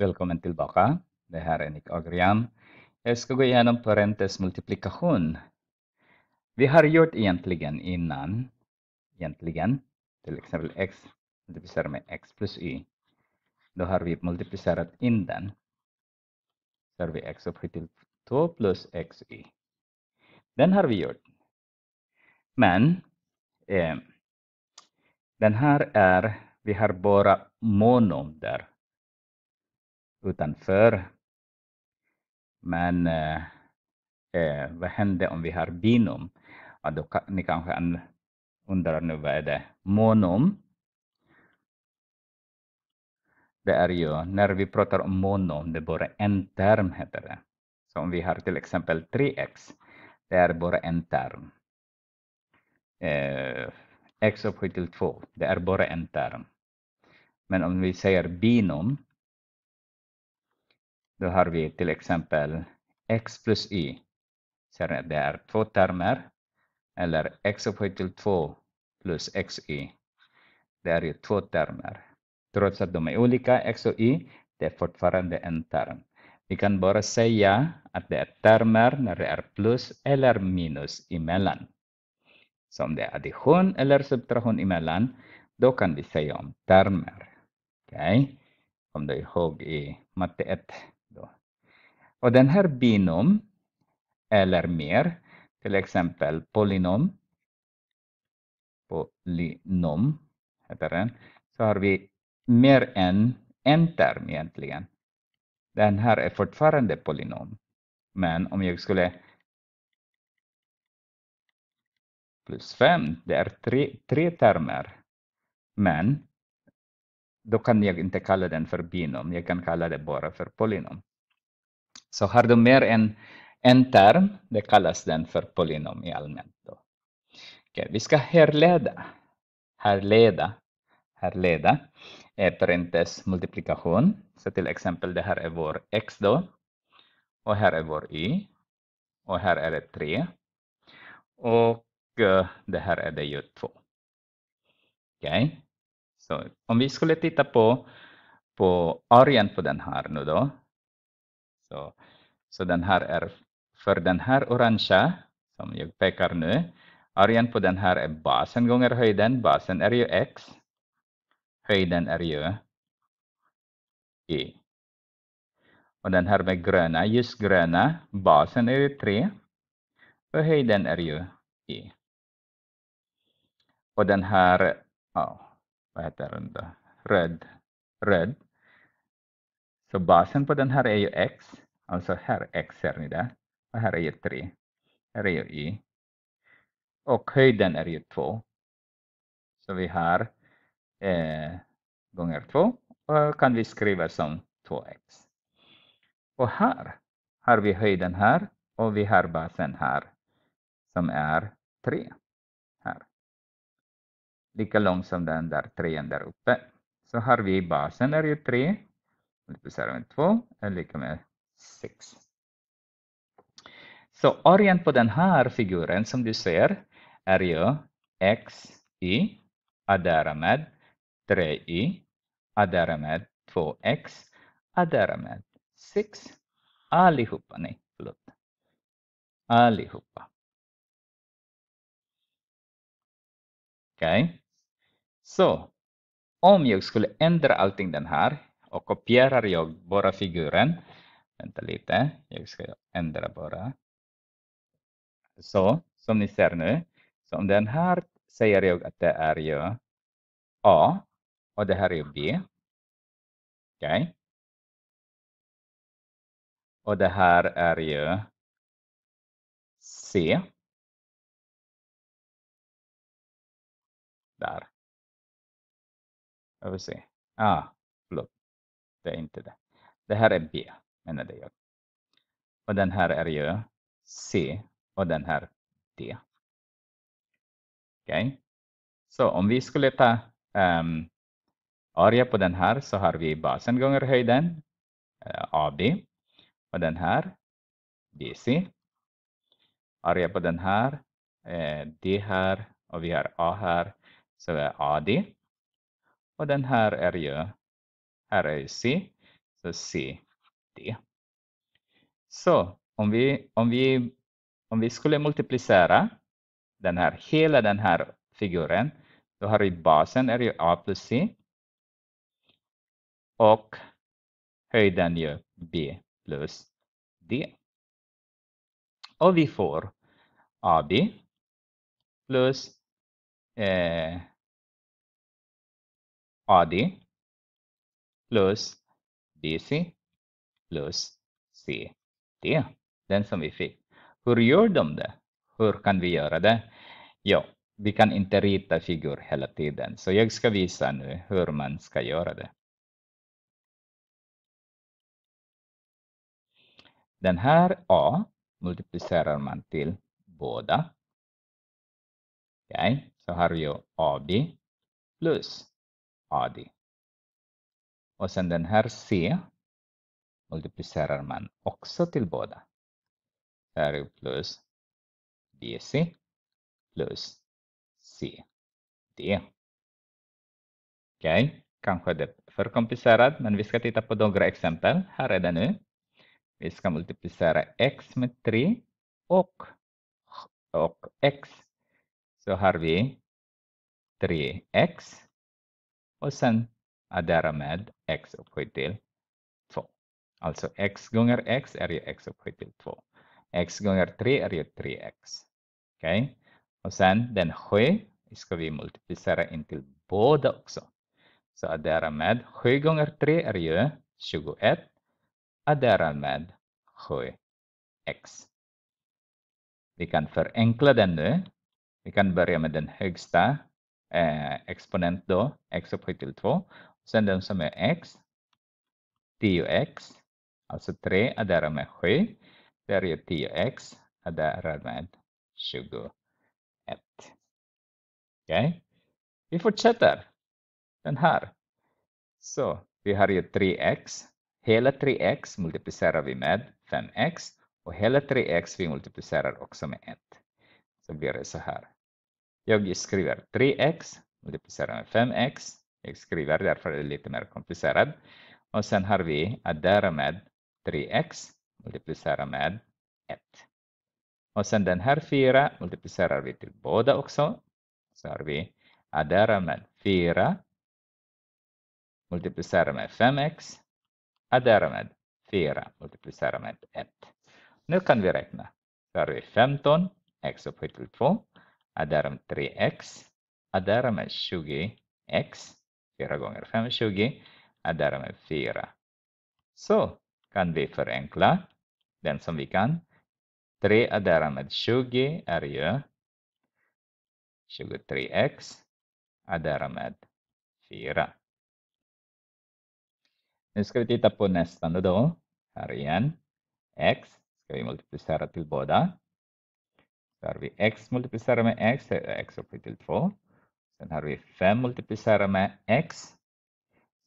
Välkommen tillbaka. Det här är Nick Agrian. Jag ska gå igenom parentes multiplikation. Vi har gjort egentligen innan, egentligen, till exempel x multiplicerar med x plus y. Då har vi multiplicerat in den. Så har vi x upphöjt till 2 plus xy. Den har vi gjort. Men eh, den här är, vi har bara monom där utanför. Men eh, eh, vad händer om vi har binom? Ja, då, ni kanske undrar nu vad är det monom? Det är ju när vi pratar om monom, det är bara en term heter det. Så om vi har till exempel 3x, det är bara en term. Eh, x upphöjt till 2, det är bara en term. Men om vi säger binom, då har vi till exempel x plus y. Ser ni att det är två termer? Eller x upphöjt till 2 plus xy. Det är ju två termer. Trots att de är olika, x och y, det är fortfarande en term. Vi kan bara säga att det är termer när det är plus eller minus emellan. Så om det är addition eller subtraktion emellan, då kan vi säga om termer. Okej, okay? kom du ihåg i matte 1. Och den här binom eller mer, till exempel polynom, polynom heter den, så har vi mer än en term egentligen. Den här är fortfarande polynom. Men om jag skulle plus 5, det är tre, tre termer. Men då kan jag inte kalla den för binom, jag kan kalla det bara för polynom. Så har du mer än en term, det kallas den för polynom i allmänt. Då. Okay, vi ska härleda, härleda, härleda, eh, parentes multiplikation. Så till exempel det här är vår x då, och här är vår y, och här är det 3, och eh, det här är det ju 2. Okej, så om vi skulle titta på, på arean på den här nu då, så, så den här är för den här orangea som jag pekar nu. Arean på den här är basen gånger höjden. Basen är ju x. Höjden är ju y. Och den här med gröna, ljusgröna, basen är ju 3 och höjden är ju y. Och den här, ja, oh, vad heter den då? Röd, röd så basen på den här är ju x, alltså här x ser ni där, och här är ju 3, här är ju y. Och höjden är ju 2. Så vi har eh, gånger 2 och kan vi skriva som 2x. Och här har vi höjden här och vi har basen här som är 3. Här. Lika lång som den där 3 där uppe. Så har vi basen är ju 3 multiplicerar med 2 är lika med 6. Så orient på den här figuren som du ser är ju X, Y, är med 3 Y, är med 2x är med 6. Allihopa, nej, förlåt. Allihopa. Okej. Okay. Så om jag skulle ändra allting den här, och kopierar jag bara figuren. Vänta lite, jag ska ändra bara. Så, som ni ser nu. Så om den här säger jag att det är ju A och det här är B. Okej. Okay. Och det här är ju C. Där. Jag vill se. Ah, det är inte det. Det här är B, menade jag. Och den här är ju C och den här D. Okej. Okay. Så om vi skulle ta um, ehm, area på den här så har vi basen gånger höjden, uh, eh, AB. Och den här, BC. Area på den här, uh, D här och vi har A här, så är AD. Och den här är ju här är ju C, så C, D. Så om vi, om vi, om vi skulle multiplicera den här, hela den här figuren, då har vi basen är ju A plus C och höjden ju B plus D. Och vi får AB plus eh, AD plus DC plus C. den som vi fick. Hur gör de det? Hur kan vi göra det? Ja, vi kan inte rita figur hela tiden. Så jag ska visa nu hur man ska göra det. Den här A multiplicerar man till båda. Okej, okay. så har jag AB plus AD. Och sen den här C multiplicerar man också till båda. R plus bc plus CD. Okej, okay. kanske det är för komplicerat, men vi ska titta på några exempel. Här är det nu. Vi ska multiplicera x med 3 och, och x. Så har vi 3x och sen är därmed x upphöjt till 2. Alltså x gånger x är ju x upphöjt till 2. x gånger 3 är ju 3x. Okej? Okay? Och sen den 7 ska vi multiplicera in till båda också. Så därmed 7 gånger 3 är ju 21. Och därmed 7x. Vi kan förenkla den nu. Vi kan börja med den högsta eh, exponent då, x upphöjt till 2. Sen den som är x, 10x, alltså 3 adderar med 7. Där är 10x, adderar med 21. okay. vi fortsätter. Den här. Så vi har ju 3x. Hela 3x multiplicerar vi med 5x och hela 3x vi multiplicerar också med 1. Så blir det så här. Jag skriver 3x multiplicerar med 5x skriver därför är det lite mer komplicerat. Och sen har vi addera med 3x multiplicera med 1. Och sen den här 4 multiplicerar vi till båda också. Så har vi addera med 4 multiplicera med 5x addera med 4 multiplicera med 1. Nu kan vi räkna. Så har vi 15 x upphöjt till 2 addera med 3x addera med 20x 4 gånger 5 är 20 är därmed 4. Så kan vi förenkla den som vi kan. 3 är därmed 20 är ju 23x är därmed 4. Nu ska vi titta på nästa då. Här igen. x ska vi multiplicera till båda. Så har vi x multiplicerar med x, är x upphöjt till 2. Sen har vi 5 multiplicerat med x.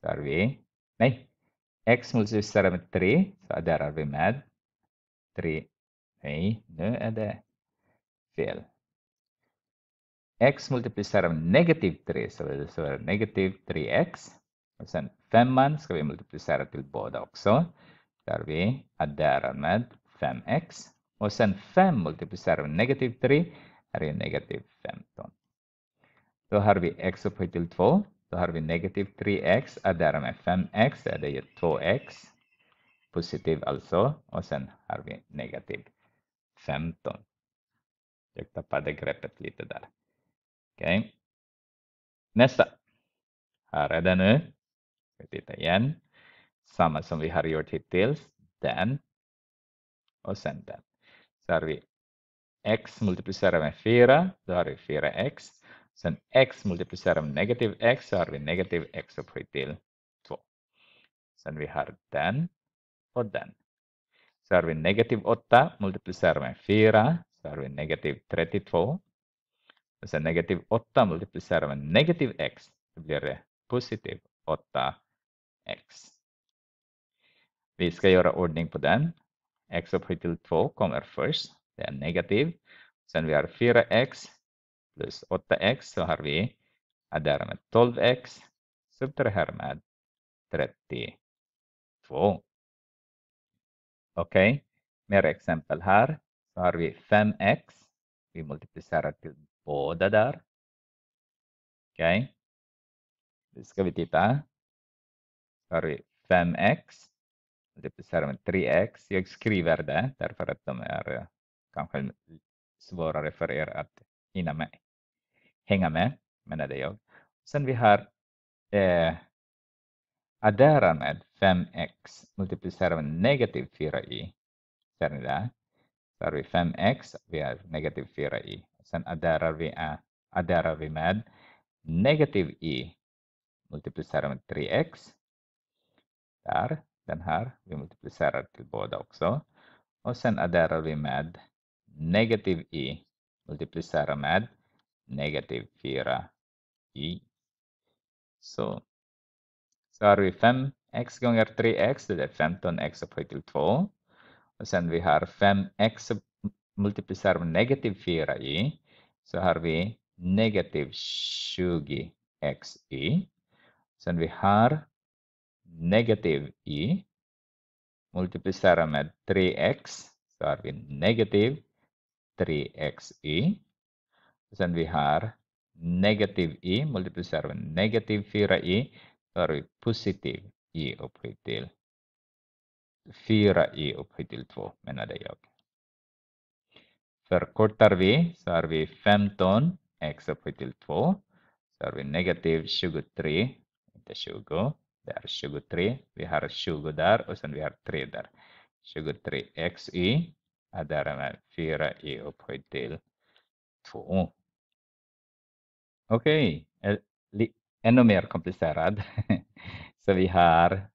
Så har vi, nej, x multiplicerat med 3. Så där har vi med 3. Nej, nu är det fel. x multiplicerar med negativ 3, så det är negativ 3x. Och sen 5 ska vi multiplicera till båda också. Där vi adderar med 5x. Och sen 5 multiplicerar med negativ 3 är ju negativ 15. Då har vi x upphöjt till 2. Då har vi negativ 3x, adderar med 5x, det ger 2x. Positiv alltså, och sen har vi negativ 15. Jag tappade greppet lite där. Okej. Okay. Nästa. Här är det nu. Vi tittar igen. Samma som vi har gjort hittills. Den. Och sen den. Så har vi x multiplicerat med 4. Då har vi 4x Sen x multiplicerar med negativ x så har vi negativ x upphöjt till 2. Sen vi har den och den. Så har vi negativ 8 multiplicerar med 4 så har vi negativ 32. Och sen negativ 8 multiplicerar med negativ x så blir det positiv 8x. Vi ska göra ordning på den. x upphöjt till 2 kommer först, det är negativ. Sen vi har 4x plus 8x så har vi är därmed 12x. Subtraherar härmed 32. Okej, okay. mer exempel här. Så har vi 5x. Vi multiplicerar till båda där. Okej. Okay. Nu ska vi titta. Så har vi 5x. Multiplicerar med 3x. Jag skriver det därför att de är eh, kanske svårare för er att hinna med, hänga med, menar det jag. Sen vi har eh, adderar med 5x multiplicerar med negativ 4 y Ser ni där? Så har vi 5x, vi har negativ 4 y Sen adderar vi, äh, eh, adderar vi med negativ y multiplicerar med 3x. Där, den här, vi multiplicerar till båda också. Och sen adderar vi med negativ y multiplicarum med negative here e. So, sorry fem x gånger 3x, det är 15 x upphöjt till 2. Och sen vi har 5x multiplicerar med negative 4 i, så har vi negativ 20x i. Sen vi har negative i multiplicerar med 3x, så har vi negative 3 xy e. Sen vi har negativ y, multiplicerar med negativ 4 y Då har vi positiv y upphöjt till 4 y upphöjt till 2 menade jag. Förkortar vi så har vi 15 x upphöjt till 2. Så har vi negativ 23, inte 20. Det är 23. Vi har 20 där och sen vi har 3 där. 23 xy är 4 i upphöjt till 2. Okej, okay. ännu mer komplicerad. Så vi har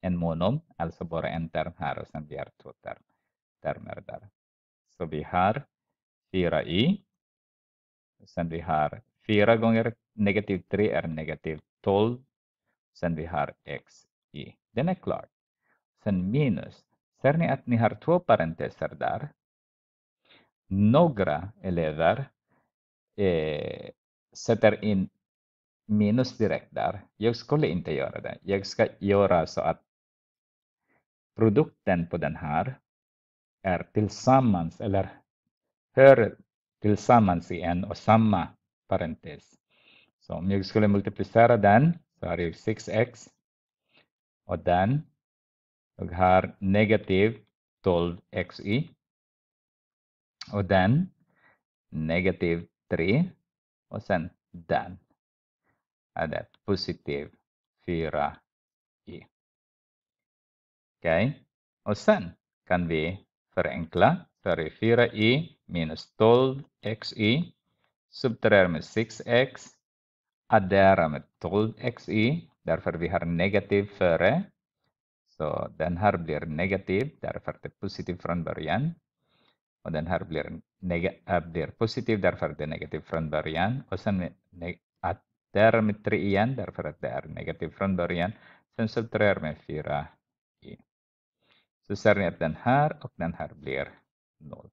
en monom, alltså bara en term här och sen vi har två term, termer där. Så vi har 4i. Sen vi har 4 gånger negativ 3 är negativ 12. Sen vi har x i. Den är klar. Sen minus Ser ni att ni har två parenteser där? Några elever eh, sätter in minus direkt där. Jag skulle inte göra det. Jag ska göra så att produkten på den här är tillsammans eller hör tillsammans i en och samma parentes. Så om jag skulle multiplicera den så har jag 6x och den jag har negativ 12xy och den negativ 3 och sen den är det positiv 4 y Okej, okay. och sen kan vi förenkla. Där är 4i minus 12xy, subtraherar med 6x, addera med 12xy, därför vi har negativ före så den här blir negativ därför att det är positiv från början. Och den här blir, äh, blir positiv därför att det är negativ från början. Och sen att där med 3 igen därför att det är negativ från början. Sen subtraherar med 4 i. Så ser ni att den här och den här blir 0.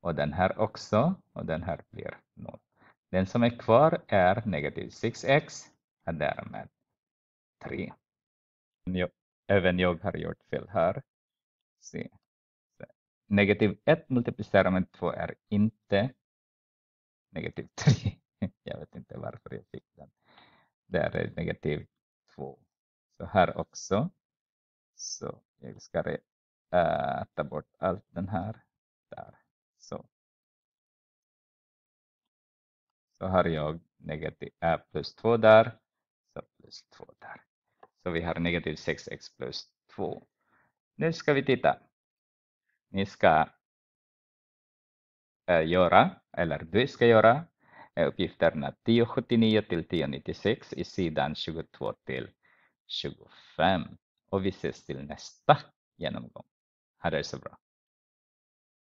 Och den här också och den här blir 0. Den som är kvar är negativ 6x och därmed 3. Jo även jag har gjort fel här. Se. Negativ 1 multiplicerat med 2 är inte negativ 3. jag vet inte varför jag fick den. Där är negativ 2. Så här också. Så jag ska äh, ta bort allt den här. Där. Så. Så har jag negativ, äh, plus 2 där. Så plus 2 där då vi har negativ 6x plus 2. Nu ska vi titta. Ni ska äh, göra, eller du ska göra, äh, uppgifterna 1079 till 1096 i sidan 22 till 25. Och vi ses till nästa genomgång. Ha det så bra.